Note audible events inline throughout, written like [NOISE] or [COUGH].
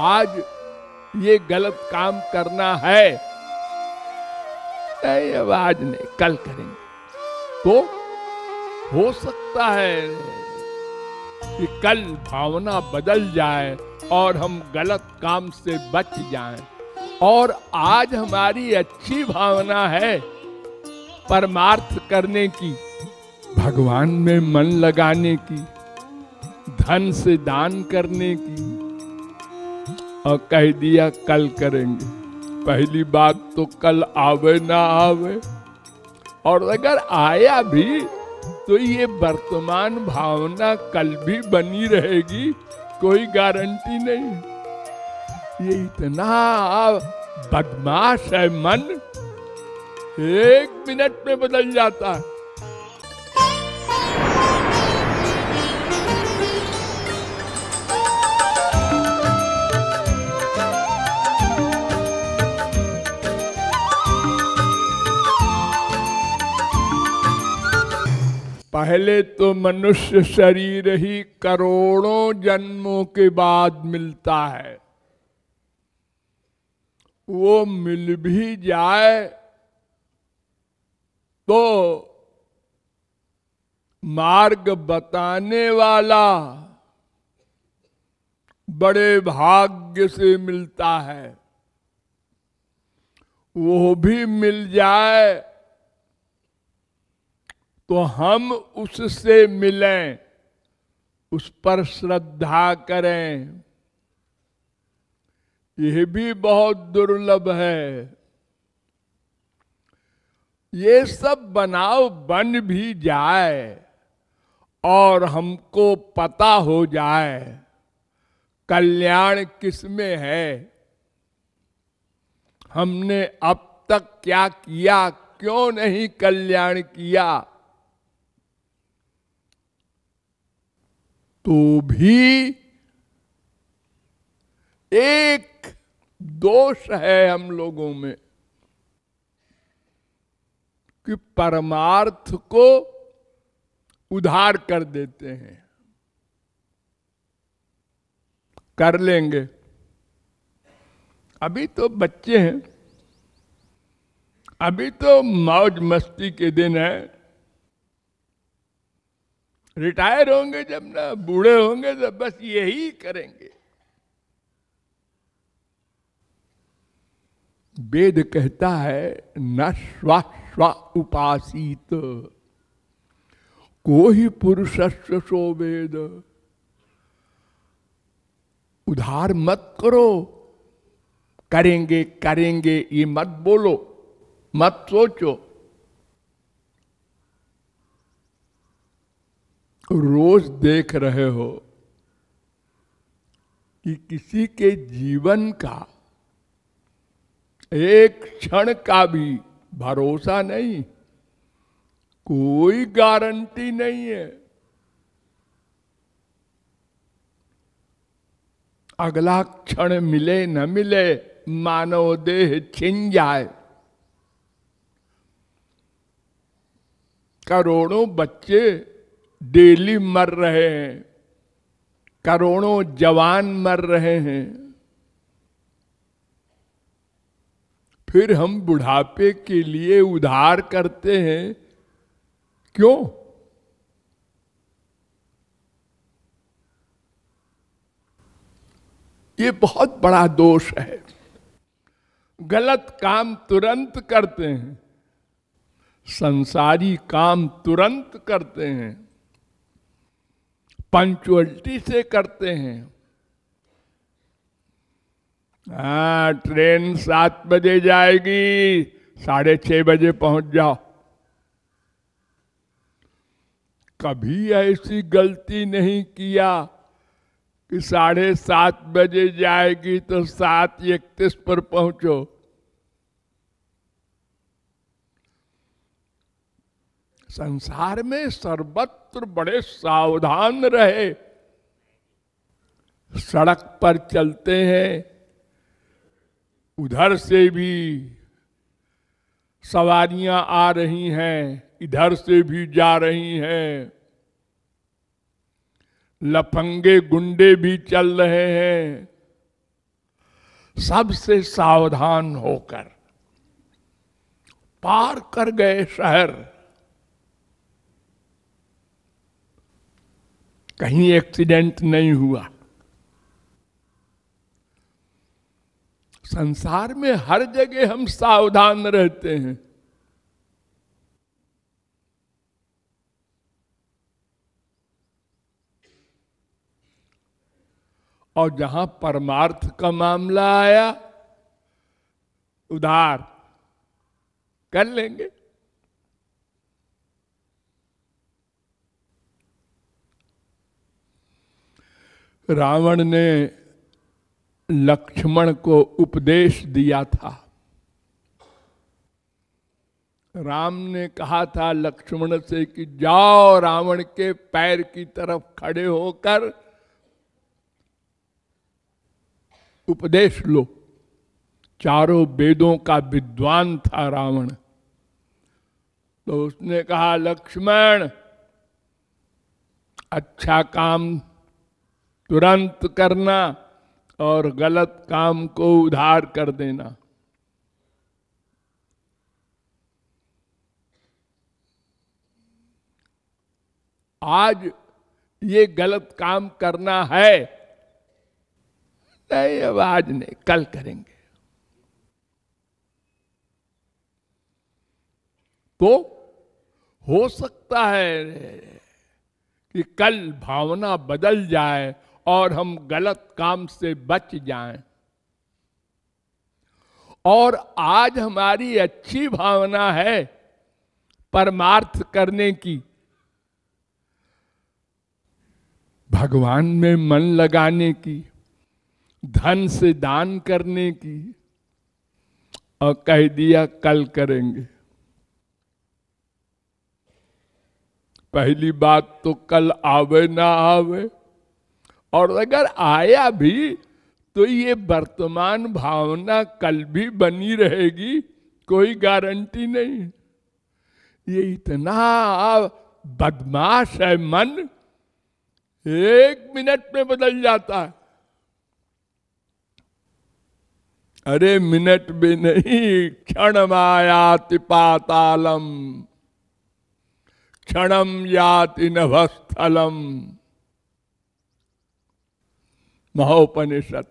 आज ये गलत काम करना है नहीं अब आज नहीं कल करेंगे तो हो सकता है कि कल भावना बदल जाए और हम गलत काम से बच जाएं और आज हमारी अच्छी भावना है परमार्थ करने की भगवान में मन लगाने की धन से दान करने की और कह दिया कल करेंगे पहली बात तो कल आवे ना आवे और अगर आया भी तो ये वर्तमान भावना कल भी बनी रहेगी कोई गारंटी नहीं ये इतना बदमाश है मन एक मिनट में बदल जाता है पहले तो मनुष्य शरीर ही करोड़ों जन्मों के बाद मिलता है वो मिल भी जाए तो मार्ग बताने वाला बड़े भाग्य से मिलता है वो भी मिल जाए तो हम उससे मिलें उस पर श्रद्धा करें यह भी बहुत दुर्लभ है ये सब बनाव बन भी जाए और हमको पता हो जाए कल्याण किस में है हमने अब तक क्या किया क्यों नहीं कल्याण किया तो भी एक दोष है हम लोगों में कि परमार्थ को उधार कर देते हैं कर लेंगे अभी तो बच्चे हैं अभी तो मौज मस्ती के दिन है रिटायर होंगे जब ना बूढ़े होंगे तब तो बस यही करेंगे वेद कहता है न श्वा उपासित को ही पुरुष सो वेद उधार मत करो करेंगे करेंगे ये मत बोलो मत सोचो रोज देख रहे हो कि किसी के जीवन का एक क्षण का भी भरोसा नहीं कोई गारंटी नहीं है अगला क्षण मिले न मिले मानव देह छिन जाए करोड़ों बच्चे डेली मर रहे हैं करोड़ों जवान मर रहे हैं फिर हम बुढ़ापे के लिए उधार करते हैं क्यों ये बहुत बड़ा दोष है गलत काम तुरंत करते हैं संसारी काम तुरंत करते हैं पंचुअलिटी से करते हैं आ, हाँ, ट्रेन सात बजे जाएगी साढ़े छह बजे पहुंच जाओ कभी ऐसी गलती नहीं किया कि साढ़े सात बजे जाएगी तो सात इकतीस पर पहुंचो संसार में सर्वत्र बड़े सावधान रहे सड़क पर चलते हैं उधर से भी सवारियां आ रही हैं इधर से भी जा रही हैं लफंगे गुंडे भी चल रहे हैं सबसे सावधान होकर पार कर गए शहर कहीं एक्सीडेंट नहीं हुआ संसार में हर जगह हम सावधान रहते हैं और जहां परमार्थ का मामला आया उधार कर लेंगे रावण ने लक्ष्मण को उपदेश दिया था राम ने कहा था लक्ष्मण से कि जाओ रावण के पैर की तरफ खड़े होकर उपदेश लो चारों वेदों का विद्वान था रावण तो उसने कहा लक्ष्मण अच्छा काम तुरंत करना और गलत काम को उधार कर देना आज ये गलत काम करना है नहीं अब आज नहीं कल करेंगे तो हो सकता है कि कल भावना बदल जाए और हम गलत काम से बच जाएं और आज हमारी अच्छी भावना है परमार्थ करने की भगवान में मन लगाने की धन से दान करने की और कह दिया कल करेंगे पहली बात तो कल आवे ना आवे और अगर आया भी तो ये वर्तमान भावना कल भी बनी रहेगी कोई गारंटी नहीं ये इतना बदमाश है मन एक मिनट में बदल जाता है अरे मिनट भी नहीं क्षण माया तिपातालम क्षणम याति नभस्थलम महोपनिषद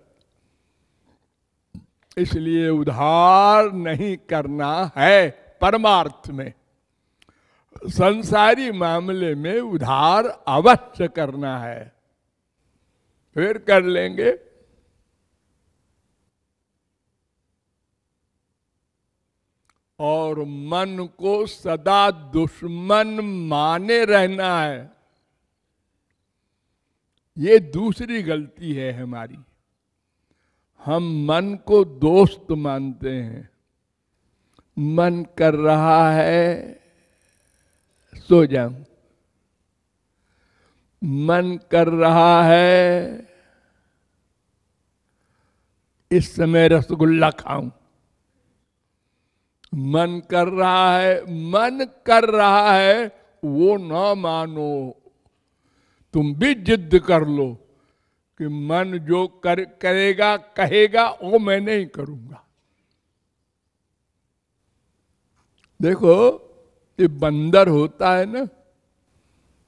इसलिए उधार नहीं करना है परमार्थ में संसारी मामले में उधार अवश्य करना है फिर कर लेंगे और मन को सदा दुश्मन माने रहना है ये दूसरी गलती है हमारी हम मन को दोस्त मानते हैं मन कर रहा है सो जाऊं मन कर रहा है इस समय रसगुल्ला खाऊं मन कर रहा है मन कर रहा है वो ना मानो तुम भी जिद कर लो कि मन जो कर करेगा कहेगा वो मैं नहीं करूंगा देखो ये बंदर होता है ना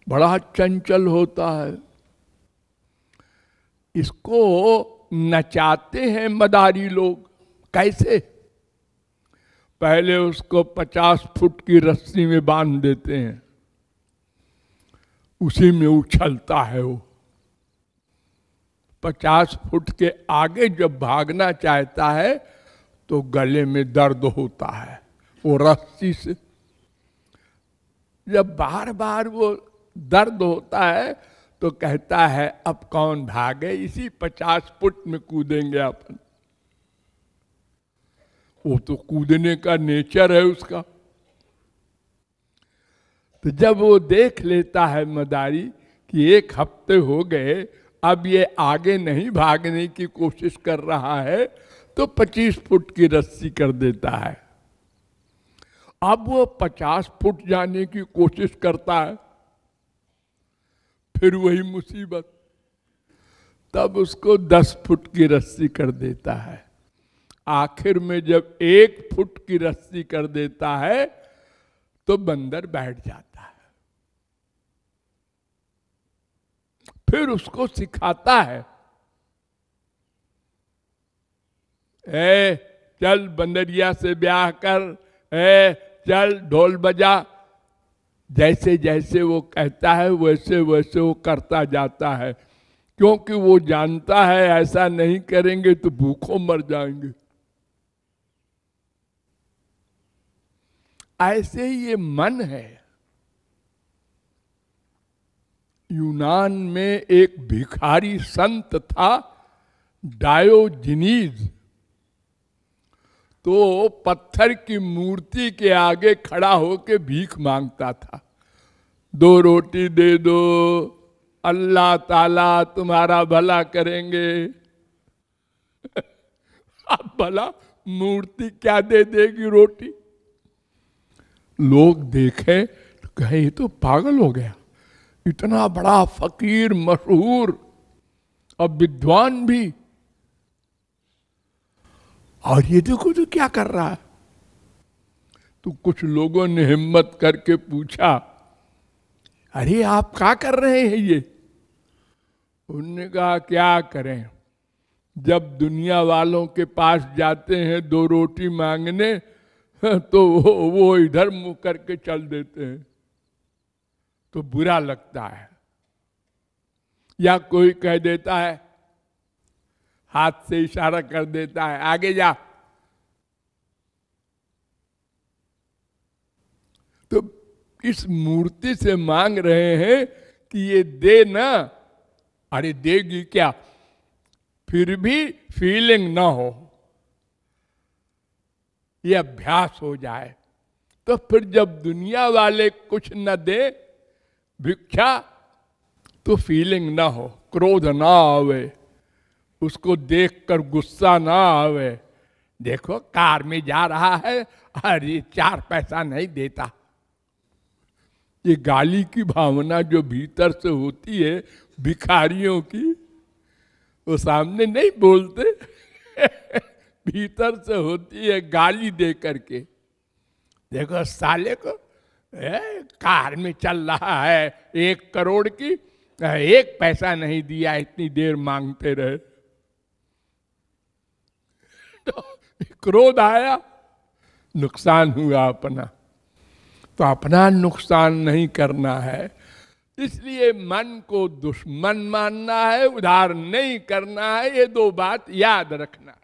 बड़ा चंचल होता है इसको नचाते हैं मदारी लोग कैसे पहले उसको पचास फुट की रस्सी में बांध देते हैं उसी में उछलता है वो पचास फुट के आगे जब भागना चाहता है तो गले में दर्द होता है वो रस्सी से जब बार बार वो दर्द होता है तो कहता है अब कौन भागे इसी पचास फुट में कूदेंगे अपन वो तो कूदने का नेचर है उसका तो जब वो देख लेता है मदारी कि एक हफ्ते हो गए अब ये आगे नहीं भागने की कोशिश कर रहा है तो 25 फुट की रस्सी कर देता है अब वो 50 फुट जाने की कोशिश करता है फिर वही मुसीबत तब उसको 10 फुट की रस्सी कर देता है आखिर में जब एक फुट की रस्सी कर देता है तो बंदर बैठ जाता फिर उसको सिखाता है ए, चल बंदरिया से ब्याह कर ए, चल ढोल बजा जैसे जैसे वो कहता है वैसे वैसे वो करता जाता है क्योंकि वो जानता है ऐसा नहीं करेंगे तो भूखों मर जाएंगे ऐसे ही ये मन है यूनान में एक भिखारी संत था डायोजनीज तो पत्थर की मूर्ति के आगे खड़ा होके भीख मांगता था दो रोटी दे दो अल्लाह ताला तुम्हारा भला करेंगे अब [LAUGHS] भला मूर्ति क्या दे देगी रोटी लोग देखे कहे ये तो पागल हो गया इतना बड़ा फकीर मशहूर अब विद्वान भी और ये देखो तो क्या कर रहा है तो कुछ लोगों ने हिम्मत करके पूछा अरे आप क्या कर रहे हैं ये उनने कहा क्या करें जब दुनिया वालों के पास जाते हैं दो रोटी मांगने [LAUGHS] तो वो, वो इधर मुंह करके चल देते हैं तो बुरा लगता है या कोई कह देता है हाथ से इशारा कर देता है आगे जा तो इस मूर्ति से मांग रहे हैं कि ये दे ना अरे देगी क्या फिर भी फीलिंग ना हो ये अभ्यास हो जाए तो फिर जब दुनिया वाले कुछ न दे भिक्षा तो फीलिंग ना हो क्रोध ना आवे उसको देखकर गुस्सा ना आवे देखो कार में जा रहा है अरे चार पैसा नहीं देता ये गाली की भावना जो भीतर से होती है भिखारियों की वो सामने नहीं बोलते [LAUGHS] भीतर से होती है गाली दे करके देखो साले को कार में चल रहा है एक करोड़ की एक पैसा नहीं दिया इतनी देर मांगते रहे तो क्रोध आया नुकसान हुआ अपना तो अपना नुकसान नहीं करना है इसलिए मन को दुश्मन मानना है उधार नहीं करना है ये दो बात याद रखना